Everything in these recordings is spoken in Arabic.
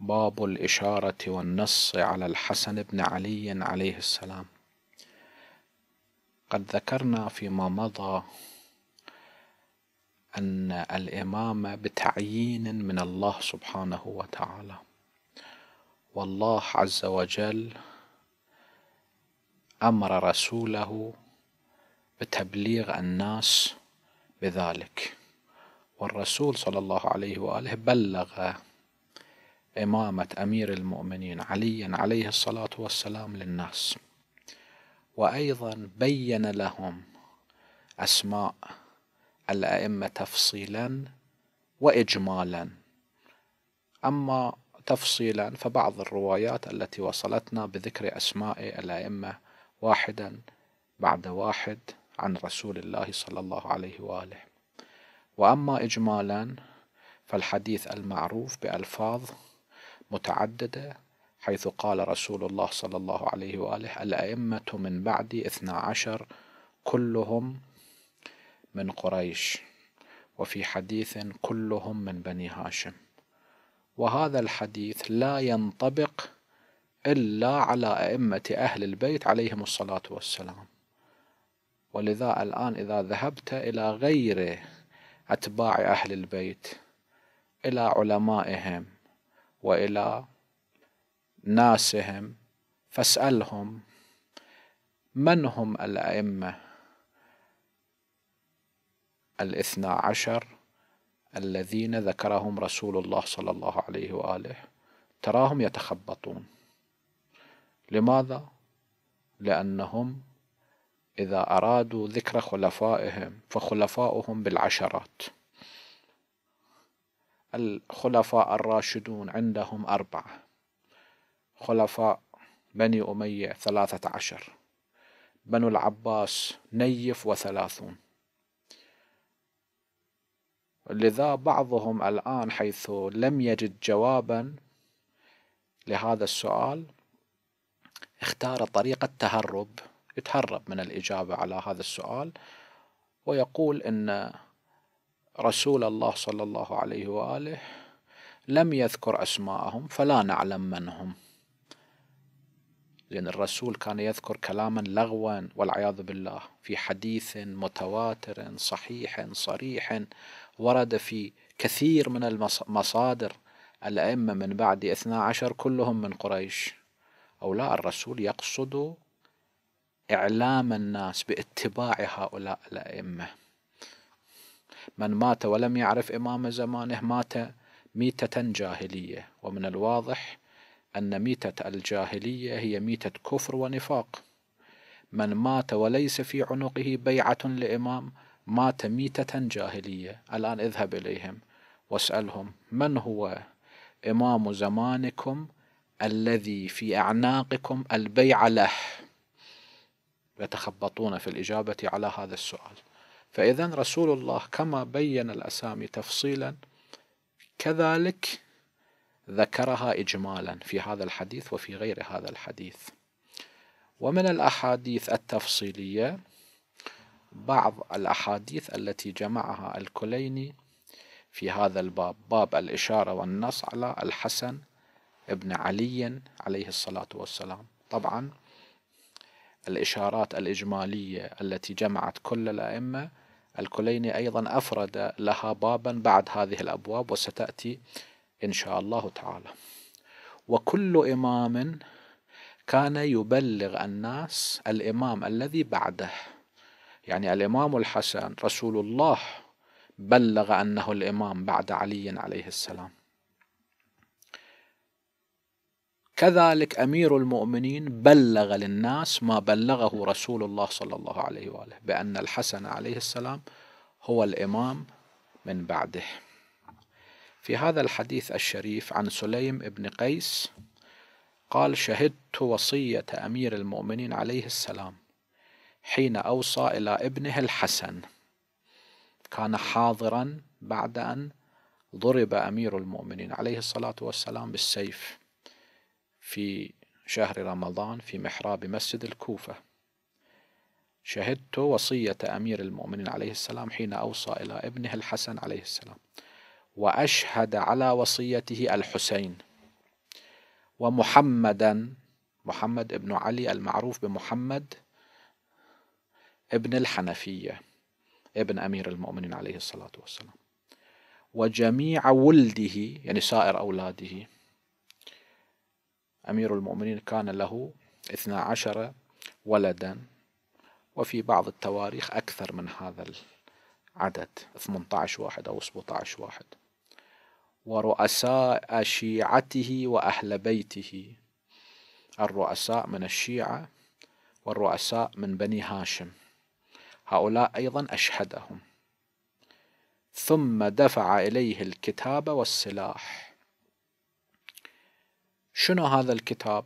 باب الإشارة والنص على الحسن بن علي عليه السلام قد ذكرنا فيما مضى أن الإمامة بتعيين من الله سبحانه وتعالى والله عز وجل أمر رسوله بتبليغ الناس بذلك والرسول صلى الله عليه وآله بلغ إمامة أمير المؤمنين علي عليه الصلاة والسلام للناس وأيضا بين لهم أسماء الأئمة تفصيلا وإجمالا أما تفصيلا فبعض الروايات التي وصلتنا بذكر أسماء الأئمة واحدا بعد واحد عن رسول الله صلى الله عليه وآله وأما إجمالا فالحديث المعروف بألفاظ متعددة حيث قال رسول الله صلى الله عليه وآله الأئمة من بعدي اثنا عشر كلهم من قريش وفي حديث كلهم من بني هاشم وهذا الحديث لا ينطبق إلا على أئمة أهل البيت عليهم الصلاة والسلام ولذا الآن إذا ذهبت إلى غير أتباع أهل البيت إلى علمائهم والى ناسهم فاسالهم من هم الائمه الاثنى عشر الذين ذكرهم رسول الله صلى الله عليه واله تراهم يتخبطون لماذا لانهم اذا ارادوا ذكر خلفائهم فخلفاؤهم بالعشرات الخلفاء الراشدون عندهم أربعة خلفاء بني أمية ثلاثة عشر بنو العباس نيف وثلاثون لذا بعضهم الآن حيث لم يجد جوابا لهذا السؤال اختار طريقة تهرب يتهرب من الإجابة على هذا السؤال ويقول أن رسول الله صلى الله عليه واله لم يذكر اسماءهم فلا نعلم من هم لأن الرسول كان يذكر كلاما لغوا والعياذ بالله في حديث متواتر صحيح صريح ورد في كثير من المصادر الأئمة من بعد اثنا عشر كلهم من قريش أو لا الرسول يقصد إعلام الناس باتباع هؤلاء الأئمة من مات ولم يعرف إمام زمانه مات ميتة جاهلية ومن الواضح أن ميتة الجاهلية هي ميتة كفر ونفاق من مات وليس في عنقه بيعة لإمام مات ميتة جاهلية الآن اذهب إليهم واسألهم من هو إمام زمانكم الذي في أعناقكم البيع له يتخبطون في الإجابة على هذا السؤال فإذا رسول الله كما بين الأسامي تفصيلا كذلك ذكرها إجمالا في هذا الحديث وفي غير هذا الحديث ومن الأحاديث التفصيلية بعض الأحاديث التي جمعها الكليني في هذا الباب باب الإشارة والنص على الحسن ابن علي عليه الصلاة والسلام طبعا الإشارات الإجمالية التي جمعت كل الأئمة الكليني أيضا أفرد لها بابا بعد هذه الأبواب وستأتي إن شاء الله تعالى وكل إمام كان يبلغ الناس الإمام الذي بعده يعني الإمام الحسن رسول الله بلغ أنه الإمام بعد علي عليه السلام كذلك امير المؤمنين بلغ للناس ما بلغه رسول الله صلى الله عليه واله بان الحسن عليه السلام هو الامام من بعده. في هذا الحديث الشريف عن سليم بن قيس قال شهدت وصيه امير المؤمنين عليه السلام حين اوصى الى ابنه الحسن كان حاضرا بعد ان ضرب امير المؤمنين عليه الصلاه والسلام بالسيف في شهر رمضان في محراب مسجد الكوفة شهدت وصية أمير المؤمنين عليه السلام حين أوصى إلى ابنه الحسن عليه السلام وأشهد على وصيته الحسين ومحمدا محمد ابن علي المعروف بمحمد ابن الحنفية ابن أمير المؤمنين عليه الصلاة والسلام وجميع ولده يعني سائر أولاده أمير المؤمنين كان له اثنا عشر ولدا وفي بعض التواريخ أكثر من هذا العدد 18 واحد أو 17 واحد ورؤساء شيعته وأهل بيته الرؤساء من الشيعة والرؤساء من بني هاشم هؤلاء أيضا أشهدهم ثم دفع إليه الكتاب والسلاح شنو هذا الكتاب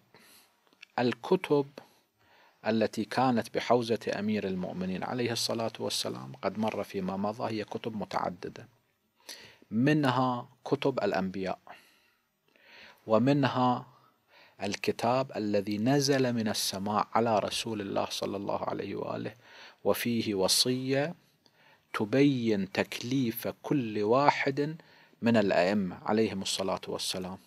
الكتب التي كانت بحوزة أمير المؤمنين عليه الصلاة والسلام قد مر فيما مضى هي كتب متعددة منها كتب الأنبياء ومنها الكتاب الذي نزل من السماء على رسول الله صلى الله عليه وآله وفيه وصية تبين تكليف كل واحد من الأئمة عليهم الصلاة والسلام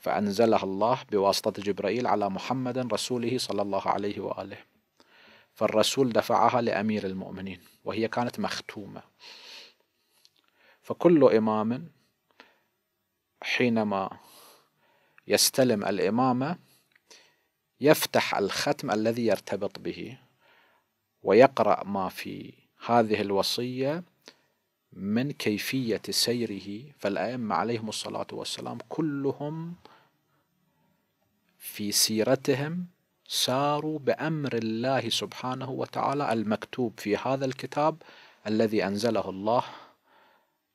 فأنزلها الله بواسطة جبرائيل على محمد رسوله صلى الله عليه وآله فالرسول دفعها لأمير المؤمنين وهي كانت مختومة فكل إمام حينما يستلم الإمامة يفتح الختم الذي يرتبط به ويقرأ ما في هذه الوصية من كيفية سيره فالأئمة عليهم الصلاة والسلام كلهم في سيرتهم ساروا بأمر الله سبحانه وتعالى المكتوب في هذا الكتاب الذي أنزله الله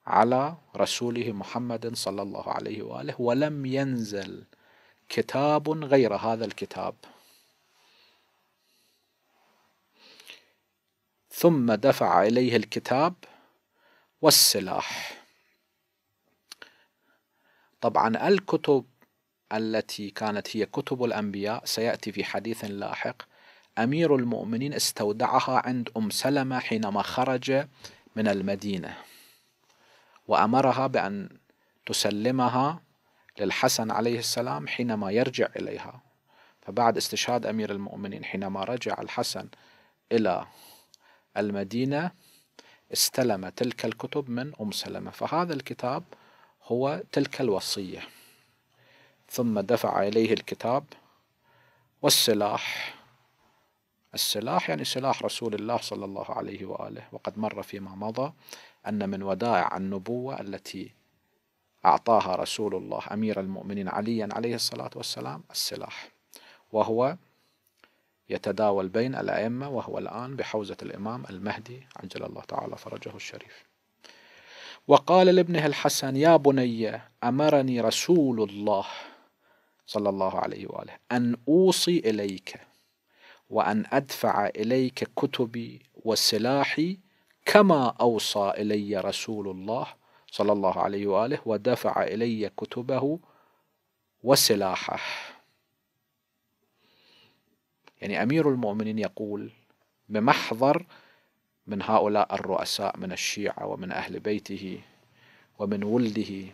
على رسوله محمد صلى الله عليه وآله ولم ينزل كتاب غير هذا الكتاب ثم دفع إليه الكتاب والسلاح طبعا الكتب التي كانت هي كتب الأنبياء سيأتي في حديث لاحق أمير المؤمنين استودعها عند أم سلمة حينما خرج من المدينة وأمرها بأن تسلمها للحسن عليه السلام حينما يرجع إليها فبعد استشهاد أمير المؤمنين حينما رجع الحسن إلى المدينة استلم تلك الكتب من أم سلمة فهذا الكتاب هو تلك الوصية ثم دفع إليه الكتاب والسلاح السلاح يعني سلاح رسول الله صلى الله عليه وآله وقد مر فيما مضى أن من ودائع النبوة التي أعطاها رسول الله أمير المؤمنين عليا عليه الصلاة والسلام السلاح وهو يتداول بين الأئمة وهو الآن بحوزة الإمام المهدي عجل الله تعالى فرجه الشريف وقال لابنه الحسن يا بني أمرني رسول الله صلى الله عليه وآله أن أوصي إليك وأن أدفع إليك كتبي وسلاحي كما أوصى إلي رسول الله صلى الله عليه وآله ودفع إلي كتبه وسلاحه يعني أمير المؤمنين يقول بمحضر من هؤلاء الرؤساء من الشيعة ومن أهل بيته ومن ولده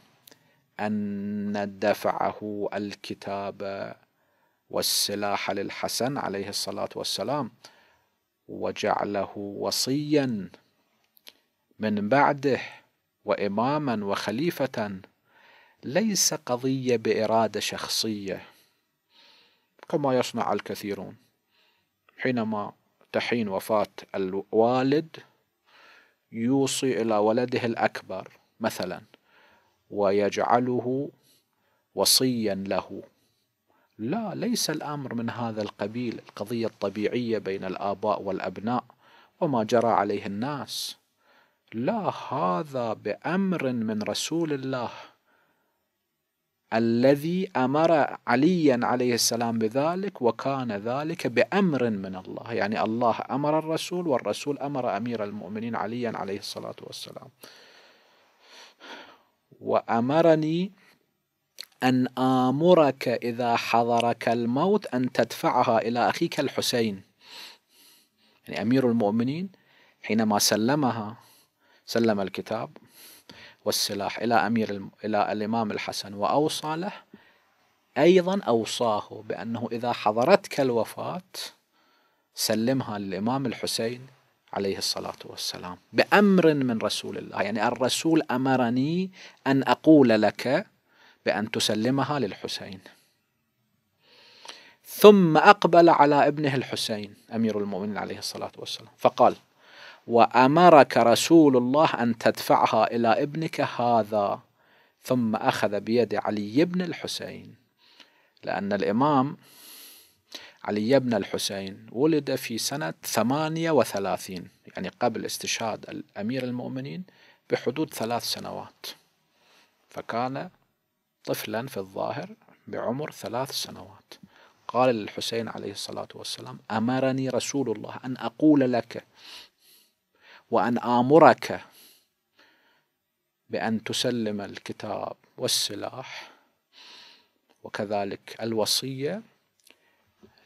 أن دفعه الكتاب والسلاح للحسن عليه الصلاة والسلام وجعله وصيا من بعده وإماما وخليفة ليس قضية بإرادة شخصية كما يصنع الكثيرون حينما تحين وفاة الوالد يوصي إلى ولده الأكبر مثلا ويجعله وصيا له لا ليس الأمر من هذا القبيل القضية الطبيعية بين الآباء والأبناء وما جرى عليه الناس لا هذا بأمر من رسول الله الذي أمر عليا عليه السلام بذلك وكان ذلك بأمر من الله يعني الله أمر الرسول والرسول أمر أمير المؤمنين عليا عليه الصلاة والسلام وأمرني أن آمرك إذا حضرك الموت أن تدفعها إلى أخيك الحسين يعني أمير المؤمنين حينما سلمها سلم الكتاب والسلاح إلى أمير الم... إلى الإمام الحسن وأوصى له أيضا أوصاه بأنه إذا حضرتك الوفاة سلمها للإمام الحسين عليه الصلاة والسلام بأمر من رسول الله يعني الرسول أمرني أن أقول لك بأن تسلمها للحسين ثم أقبل على ابنه الحسين أمير المؤمنين عليه الصلاة والسلام فقال وأمرك رسول الله أن تدفعها إلى ابنك هذا ثم أخذ بيد علي بن الحسين لأن الإمام علي بن الحسين ولد في سنة 38 يعني قبل استشهاد الأمير المؤمنين بحدود ثلاث سنوات فكان طفلا في الظاهر بعمر ثلاث سنوات قال للحسين عليه الصلاة والسلام أمرني رسول الله أن أقول لك وأن آمرك بأن تسلم الكتاب والسلاح وكذلك الوصية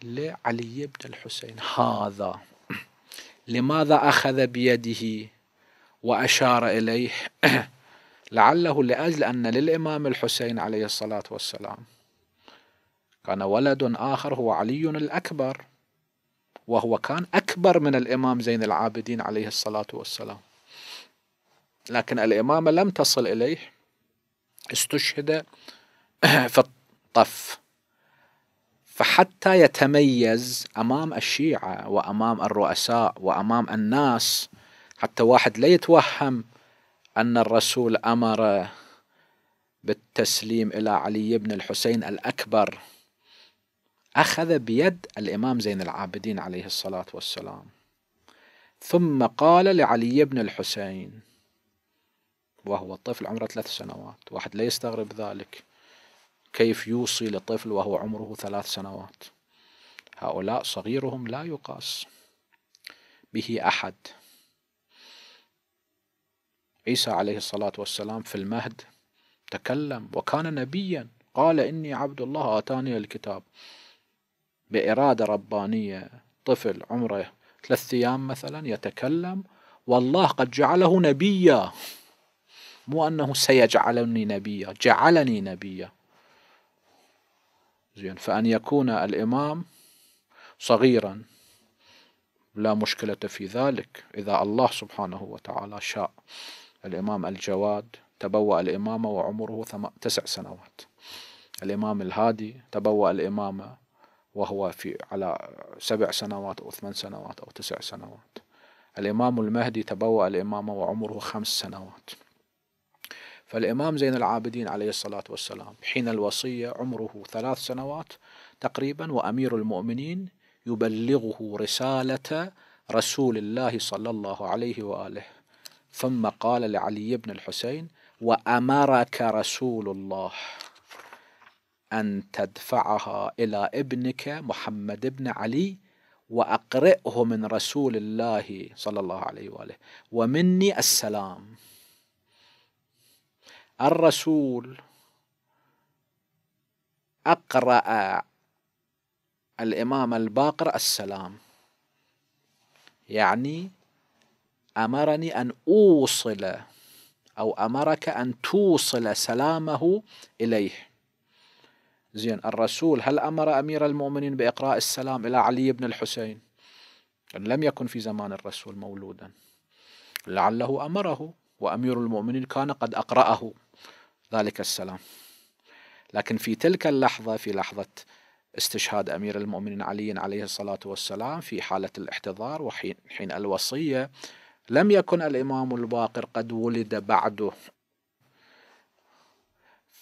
لعلي بن الحسين هذا لماذا أخذ بيده وأشار إليه لعله لأجل أن للإمام الحسين عليه الصلاة والسلام كان ولد آخر هو علي الأكبر وهو كان أكبر أكبر من الإمام زين العابدين عليه الصلاة والسلام لكن الإمامة لم تصل إليه استشهد في الطف فحتى يتميز أمام الشيعة وأمام الرؤساء وأمام الناس حتى واحد لا يتوهم أن الرسول أمر بالتسليم إلى علي بن الحسين الأكبر أخذ بيد الإمام زين العابدين عليه الصلاة والسلام ثم قال لعلي بن الحسين وهو طفل عمره ثلاث سنوات واحد لا يستغرب ذلك كيف يوصي لطفل وهو عمره ثلاث سنوات هؤلاء صغيرهم لا يقاس به أحد عيسى عليه الصلاة والسلام في المهد تكلم وكان نبيا قال إني عبد الله آتاني الكتاب بإرادة ربانية طفل عمره ثلاث أيام مثلا يتكلم والله قد جعله نبيا مو أنه سيجعلني نبيا جعلني نبيا زين فأن يكون الإمام صغيرا لا مشكلة في ذلك إذا الله سبحانه وتعالى شاء الإمام الجواد تبوأ الإمامة وعمره تسع سنوات الإمام الهادي تبوأ الإمامة وهو في على سبع سنوات أو ثمان سنوات أو تسع سنوات الإمام المهدي تبوأ الإمامة وعمره خمس سنوات فالإمام زين العابدين عليه الصلاة والسلام حين الوصية عمره ثلاث سنوات تقريبا وأمير المؤمنين يبلغه رسالة رسول الله صلى الله عليه وآله ثم قال لعلي بن الحسين وأمرك رسول الله أن تدفعها إلى ابنك محمد بن علي وأقرئه من رسول الله صلى الله عليه وآله ومني السلام الرسول أقرأ الإمام الباقر السلام يعني أمرني أن أوصل أو أمرك أن توصل سلامه إليه زين الرسول هل أمر أمير المؤمنين بإقراء السلام إلى علي بن الحسين لم يكن في زمان الرسول مولودا لعله أمره وأمير المؤمنين كان قد أقرأه ذلك السلام لكن في تلك اللحظة في لحظة استشهاد أمير المؤمنين علي عليه الصلاة والسلام في حالة الاحتضار وحين حين الوصية لم يكن الإمام الباقر قد ولد بعده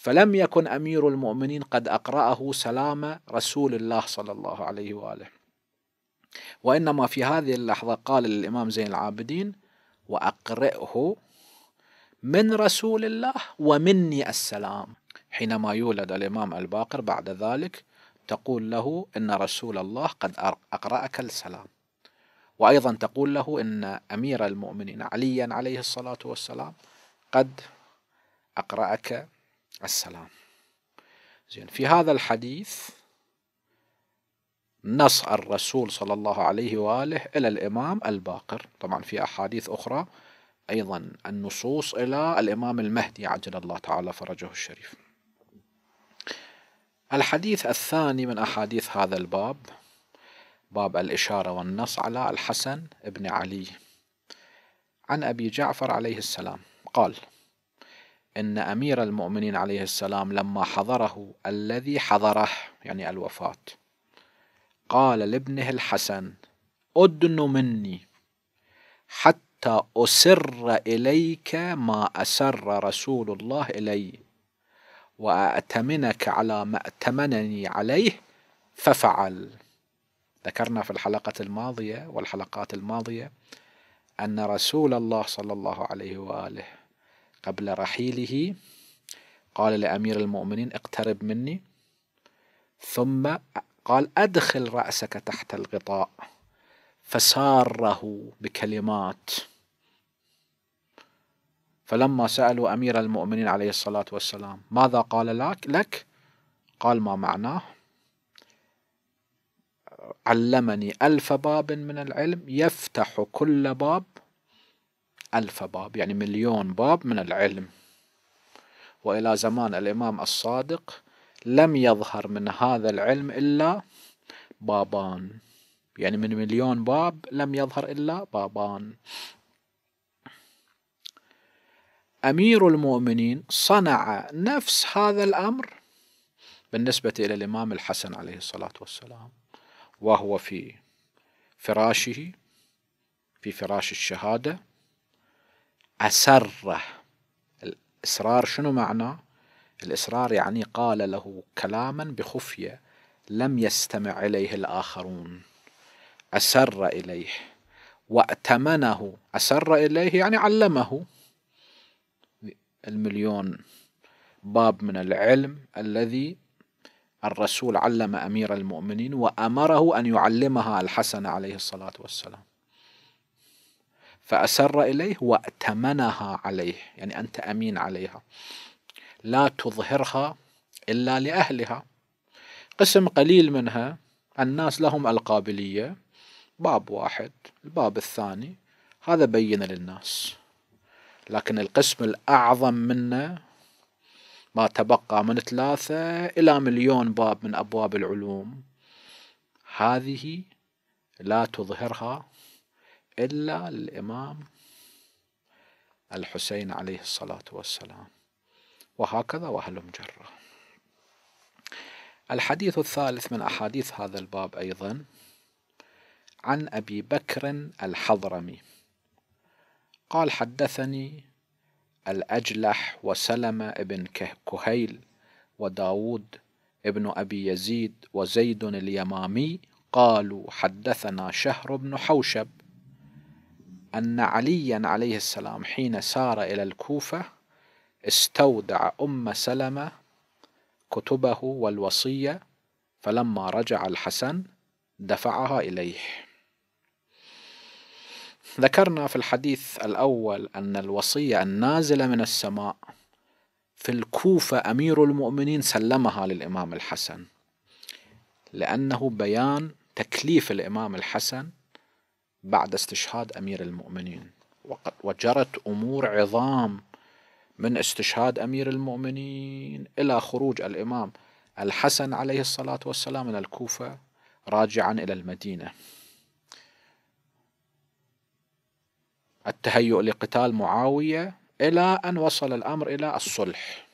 فلم يكن أمير المؤمنين قد أقرأه سلام رسول الله صلى الله عليه وآله وإنما في هذه اللحظة قال للإمام زين العابدين وأقرئه من رسول الله ومني السلام حينما يولد الإمام الباقر بعد ذلك تقول له إن رسول الله قد أقرأك السلام وأيضا تقول له إن أمير المؤمنين عليا عليه الصلاة والسلام قد أقرأك السلام زين في هذا الحديث نص الرسول صلى الله عليه وآله إلى الإمام الباقر طبعا في أحاديث أخرى أيضا النصوص إلى الإمام المهدي عجل الله تعالى فرجه الشريف الحديث الثاني من أحاديث هذا الباب باب الإشارة والنص على الحسن بن علي عن أبي جعفر عليه السلام قال أن أمير المؤمنين عليه السلام لما حضره الذي حضره يعني الوفاة قال لابنه الحسن أدن مني حتى أسر إليك ما أسر رسول الله إلي وأأتمنك على ما أتمنني عليه ففعل ذكرنا في الحلقة الماضية والحلقات الماضية أن رسول الله صلى الله عليه وآله قبل رحيله قال لأمير المؤمنين اقترب مني ثم قال أدخل رأسك تحت الغطاء فساره بكلمات فلما سألوا أمير المؤمنين عليه الصلاة والسلام ماذا قال لك, قال ما معناه علمني ألف باب من العلم يفتح كل باب ألف باب يعني مليون باب من العلم وإلى زمان الإمام الصادق لم يظهر من هذا العلم إلا بابان يعني من مليون باب لم يظهر إلا بابان أمير المؤمنين صنع نفس هذا الأمر بالنسبة إلى الإمام الحسن عليه الصلاة والسلام وهو في فراشه في فراش الشهاده أسره الإسرار شنو معناه؟ الإسرار يعني قال له كلاما بخفية لم يستمع إليه الآخرون أسر إليه وأتمنه أسر إليه يعني علمه المليون باب من العلم الذي الرسول علم أمير المؤمنين وأمره أن يعلمها الحسن عليه الصلاة والسلام فأسر إليه وأتمنها عليه يعني أنت أمين عليها لا تظهرها إلا لأهلها قسم قليل منها الناس لهم القابلية باب واحد الباب الثاني هذا بين للناس لكن القسم الأعظم منه ما تبقى من ثلاثة إلى مليون باب من أبواب العلوم هذه لا تظهرها إلا الإمام الحسين عليه الصلاة والسلام وهكذا وهلم جرا الحديث الثالث من أحاديث هذا الباب أيضا عن أبي بكر الحضرمي قال حدثني الأجلح وسلمة ابن كهيل وداود ابن أبي يزيد وزيد اليمامي قالوا حدثنا شهر بن حوشب أن عليا عليه السلام حين سار إلى الكوفة استودع أم سلمة كتبه والوصية فلما رجع الحسن دفعها إليه ذكرنا في الحديث الأول أن الوصية النازلة من السماء في الكوفة أمير المؤمنين سلمها للإمام الحسن لأنه بيان تكليف الإمام الحسن بعد استشهاد أمير المؤمنين وقد وجرت أمور عظام من استشهاد أمير المؤمنين إلى خروج الإمام الحسن عليه الصلاة والسلام من الكوفة راجعا إلى المدينة التهيؤ لقتال معاوية إلى أن وصل الأمر إلى الصلح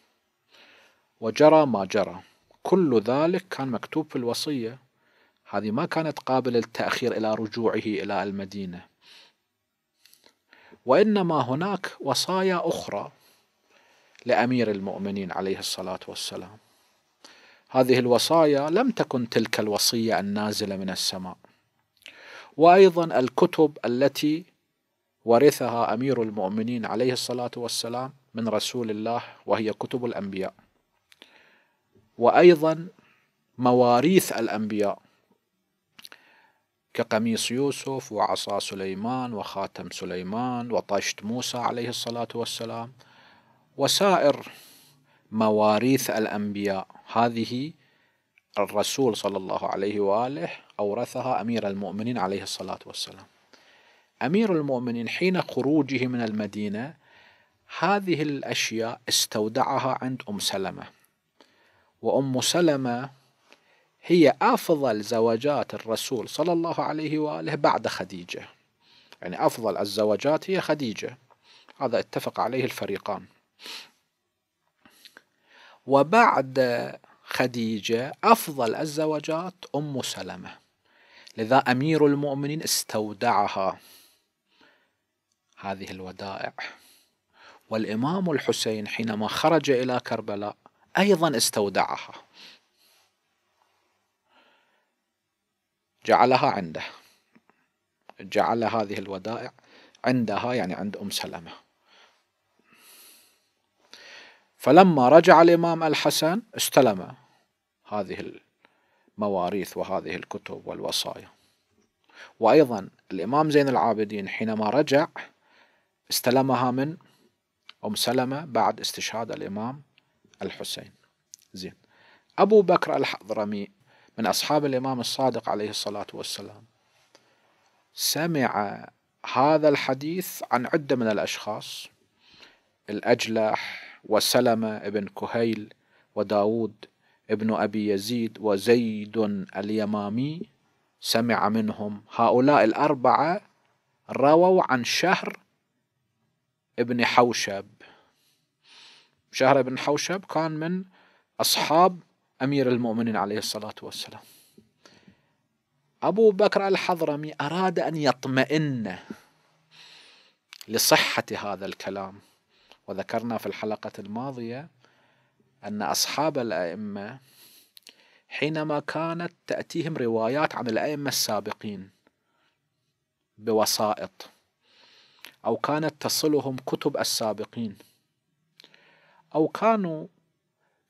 وجرى ما جرى كل ذلك كان مكتوب في الوصية هذه ما كانت قابلة للتأخير إلى رجوعه إلى المدينة وإنما هناك وصايا أخرى لأمير المؤمنين عليه الصلاة والسلام هذه الوصايا لم تكن تلك الوصية النازلة من السماء وأيضا الكتب التي ورثها أمير المؤمنين عليه الصلاة والسلام من رسول الله وهي كتب الأنبياء وأيضا مواريث الأنبياء كقميص يوسف وعصا سليمان وخاتم سليمان وطشت موسى عليه الصلاة والسلام وسائر مواريث الأنبياء هذه الرسول صلى الله عليه وآله أورثها أمير المؤمنين عليه الصلاة والسلام أمير المؤمنين حين خروجه من المدينة هذه الأشياء استودعها عند أم سلمة وأم سلمة هي أفضل زوجات الرسول صلى الله عليه وآله بعد خديجة يعني أفضل الزوجات هي خديجة هذا اتفق عليه الفريقان وبعد خديجة أفضل الزوجات أم سلمة لذا أمير المؤمنين استودعها هذه الودائع والإمام الحسين حينما خرج إلى كربلاء أيضا استودعها جعلها عنده جعل هذه الودائع عندها يعني عند أم سلمة فلما رجع الإمام الحسن استلم هذه المواريث وهذه الكتب والوصايا وأيضا الإمام زين العابدين حينما رجع استلمها من أم سلمة بعد استشهاد الإمام الحسين زين أبو بكر الحضرمي من أصحاب الإمام الصادق عليه الصلاة والسلام سمع هذا الحديث عن عدة من الأشخاص الأجلح وسلمة ابن كهيل وداود ابن أبي يزيد وزيد اليمامي سمع منهم هؤلاء الأربعة رووا عن شهر ابن حوشب شهر ابن حوشب كان من أصحاب أمير المؤمنين عليه الصلاة والسلام أبو بكر الحضرمي أراد أن يطمئن لصحة هذا الكلام وذكرنا في الحلقة الماضية أن أصحاب الأئمة حينما كانت تأتيهم روايات عن الأئمة السابقين بوسائط أو كانت تصلهم كتب السابقين أو كانوا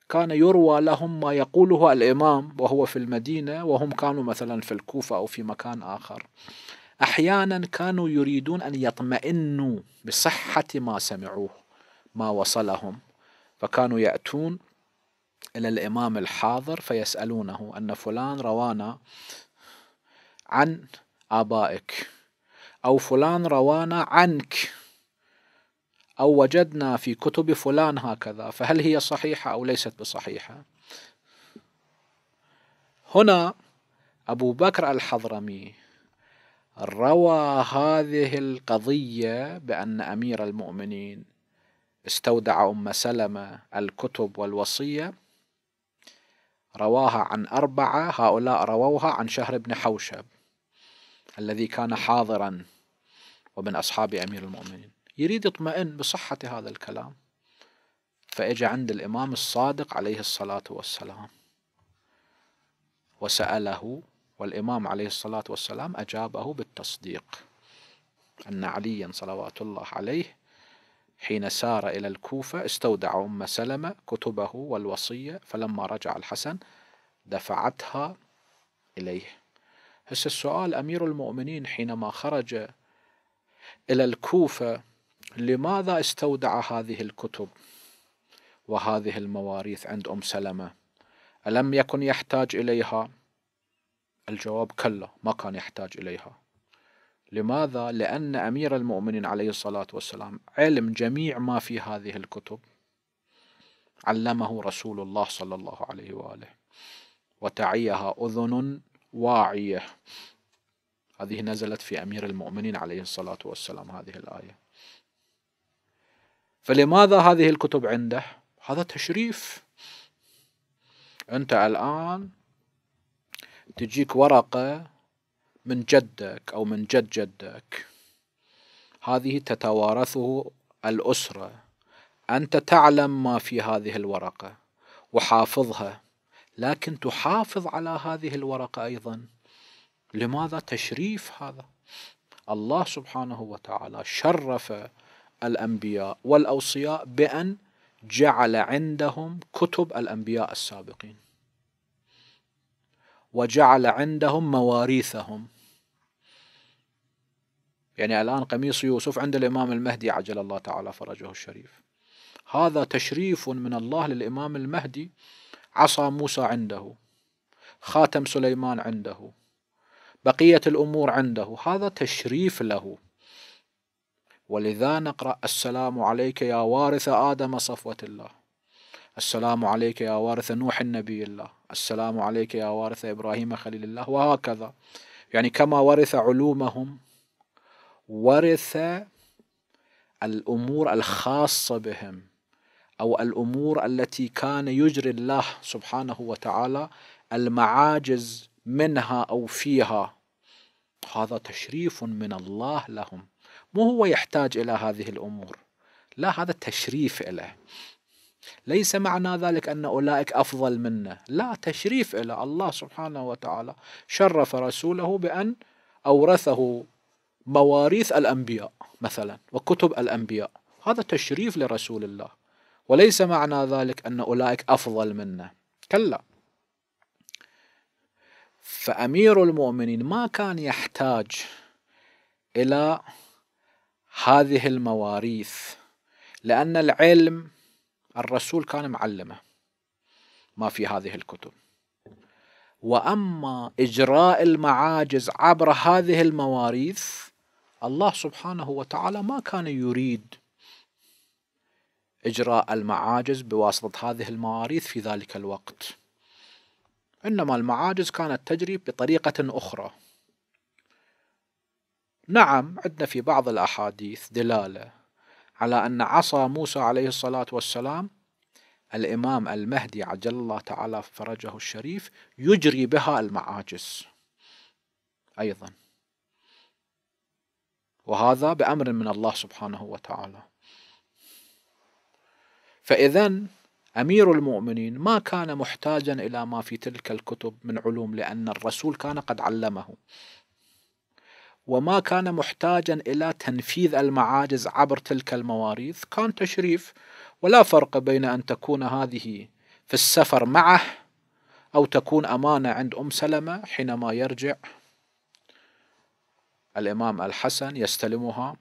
كان يروى لهم ما يقوله الإمام وهو في المدينة وهم كانوا مثلا في الكوفة أو في مكان آخر أحيانا كانوا يريدون أن يطمئنوا بصحة ما سمعوه ما وصلهم فكانوا يأتون إلى الإمام الحاضر فيسألونه أن فلان روانا عن آبائك أو فلان روانا عنك أو وجدنا في كتب فلان هكذا فهل هي صحيحة أو ليست بصحيحة هنا أبو بكر الحضرمي روى هذه القضية بأن أمير المؤمنين استودع أم سلمة الكتب والوصية رواها عن أربعة هؤلاء رووها عن شهر بن حوشب الذي كان حاضرا ومن أصحاب أمير المؤمنين يريد يطمئن بصحة هذا الكلام فإجا عند الإمام الصادق عليه الصلاة والسلام وسأله والإمام عليه الصلاة والسلام أجابه بالتصديق أن عليا صلوات الله عليه حين سار إلى الكوفة استودع أم سلمة كتبه والوصية فلما رجع الحسن دفعتها إليه هسه السؤال أمير المؤمنين حينما خرج إلى الكوفة لماذا استودع هذه الكتب وهذه المواريث عند أم سلمة ألم يكن يحتاج إليها الجواب كلا ما كان يحتاج إليها لماذا؟ لأن أمير المؤمنين عليه الصلاة والسلام علم جميع ما في هذه الكتب علمه رسول الله صلى الله عليه وآله وتعيها أذن واعية هذه نزلت في أمير المؤمنين عليه الصلاة والسلام هذه الآية فلماذا هذه الكتب عنده هذا تشريف انت الان تجيك ورقة من جدك او من جد جدك هذه تتوارثه الأسرة أنت تعلم ما في هذه الورقة وحافظها لكن تحافظ على هذه الورقة أيضا لماذا تشريف هذا الله سبحانه وتعالى شرف الأنبياء والأوصياء بأن جعل عندهم كتب الأنبياء السابقين وجعل عندهم مواريثهم يعني الآن قميص يوسف عند الإمام المهدي عجل الله تعالى فرجه الشريف هذا تشريف من الله للإمام المهدي عصا موسى عنده خاتم سليمان عنده بقية الأمور عنده هذا تشريف له ولذا نقرأ السلام عليك يا وارث آدم صفوة الله السلام عليك يا وارث نوح النبي الله السلام عليك يا وارث إبراهيم خليل الله وهكذا يعني كما ورث علومهم ورث الأمور الخاصة بهم أو الأمور التي كان يجري الله سبحانه وتعالى المعاجز منها أو فيها هذا تشريف من الله لهم مو هو يحتاج إلى هذه الأمور لا هذا تشريف له ليس معنى ذلك أن أولئك أفضل منا لا تشريف إلى الله سبحانه وتعالى شرف رسوله بأن أورثه مواريث الأنبياء مثلا وكتب الأنبياء هذا تشريف لرسول الله وليس معنى ذلك أن أولئك أفضل منا كلا فأمير المؤمنين ما كان يحتاج إلى هذه المواريث لأن العلم الرسول كان معلمه ما في هذه الكتب وأما إجراء المعاجز عبر هذه المواريث الله سبحانه وتعالى ما كان يريد إجراء المعاجز بواسطة هذه المواريث في ذلك الوقت إنما المعاجز كانت تجري بطريقة أخرى نعم عندنا في بعض الأحاديث دلالة على أن عصا موسى عليه الصلاة والسلام الإمام المهدي عجل الله تعالى فرجه الشريف يجري بها المعاجز أيضا وهذا بأمر من الله سبحانه وتعالى فإذا أمير المؤمنين ما كان محتاجا إلى ما في تلك الكتب من علوم لأن الرسول كان قد علمه وما كان محتاجا إلى تنفيذ المعاجز عبر تلك المواريث كان تشريف ولا فرق بين أن تكون هذه في السفر معه أو تكون أمانة عند أم سلمة حينما يرجع الإمام الحسن يستلمها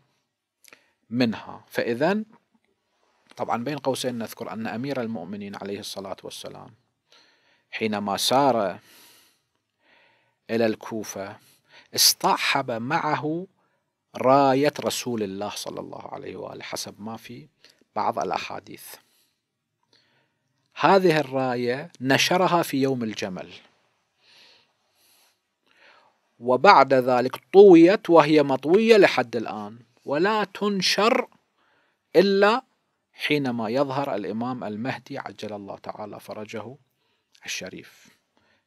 منها فإذا طبعا بين قوسين نذكر أن أمير المؤمنين عليه الصلاة والسلام حينما سار إلى الكوفة اصطحب معه راية رسول الله صلى الله عليه وآله حسب ما في بعض الأحاديث هذه الراية نشرها في يوم الجمل وبعد ذلك طويت وهي مطوية لحد الآن ولا تنشر إلا حينما يظهر الإمام المهدي عجل الله تعالى فرجه الشريف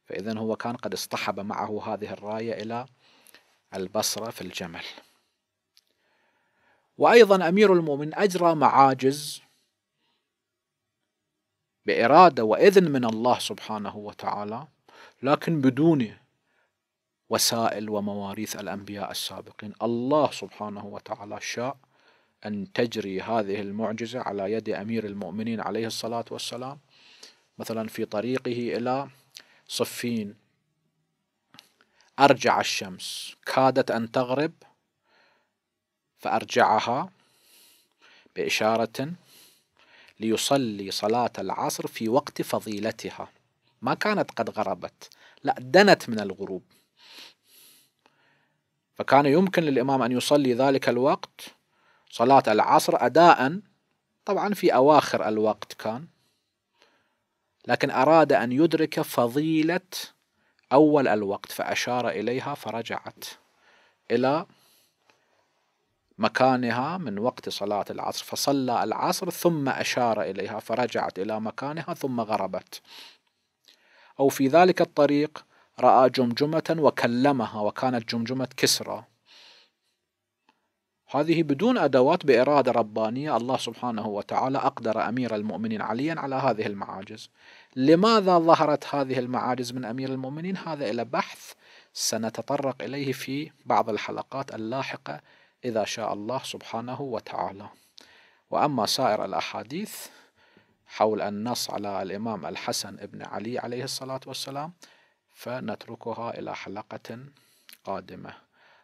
فإذا هو كان قد اصطحب معه هذه الراية إلى البصرة في الجمل وأيضا أمير المؤمن أجرى معاجز بإرادة وإذن من الله سبحانه وتعالى لكن بدون وسائل ومواريث الأنبياء السابقين الله سبحانه وتعالى شاء أن تجري هذه المعجزة على يد أمير المؤمنين عليه الصلاة والسلام مثلا في طريقه إلى صفين أرجع الشمس كادت أن تغرب فأرجعها بإشارة ليصلي صلاة العصر في وقت فضيلتها ما كانت قد غربت لا دنت من الغروب فكان يمكن للإمام أن يصلي ذلك الوقت صلاة العصر أداء طبعا في أواخر الوقت كان لكن أراد أن يدرك فضيلة أول الوقت فأشار إليها فرجعت إلى مكانها من وقت صلاة العصر فصلى العصر ثم أشار إليها فرجعت إلى مكانها ثم غربت أو في ذلك الطريق رأى جمجمة وكلمها وكانت جمجمة كسرى هذه بدون أدوات بإرادة ربانية الله سبحانه وتعالى أقدر أمير المؤمنين عليا على هذه المعاجز لماذا ظهرت هذه المعاجز من أمير المؤمنين هذا إلى بحث سنتطرق إليه في بعض الحلقات اللاحقة إذا شاء الله سبحانه وتعالى وأما سائر الأحاديث حول النص على الإمام الحسن بن علي عليه الصلاة والسلام فنتركها إلى حلقة قادمة